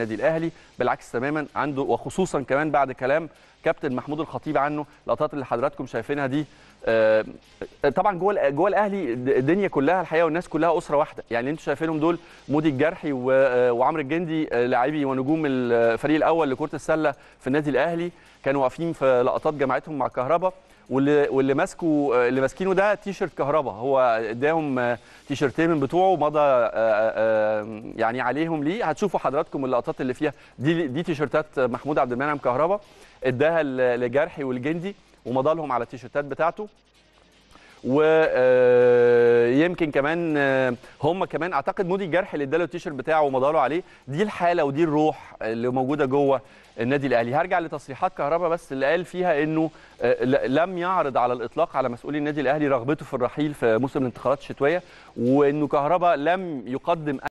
النادي الاهلي بالعكس تماما عنده وخصوصا كمان بعد كلام كابتن محمود الخطيب عنه اللقطات اللي حضراتكم شايفينها دي آه، طبعا جوه جوه الاهلي الدنيا كلها الحقيقه والناس كلها اسره واحده يعني اللي انتم شايفينهم دول مودي الجرحي آه، وعمرو الجندي آه، لاعبي ونجوم الفريق الاول لكره السله في النادي الاهلي كانوا واقفين في لقطات جماعتهم مع الكهرباء واللي واللي ماسكه آه، اللي ماسكينه ده تيشرت كهرباء هو اداهم تيشرتين من بتوعه مضى يعني عليهم ليه هتشوفوا حضراتكم اللقطات اللي فيها دي دي تيشرتات محمود عبد المنعم كهرباء اداها لجرحي والجندي ومضى لهم على التيشرتات بتاعته ويمكن آه، كمان آه، هم كمان اعتقد مودي الجرح اللي اداله التيشيرت بتاعه ومضاله عليه دي الحاله ودي الروح اللي موجوده جوه النادي الاهلي هرجع لتصريحات كهربا بس اللي قال فيها انه آه، لم يعرض على الاطلاق على مسؤولي النادي الاهلي رغبته في الرحيل في موسم الانتخابات الشتويه وانه كهربا لم يقدم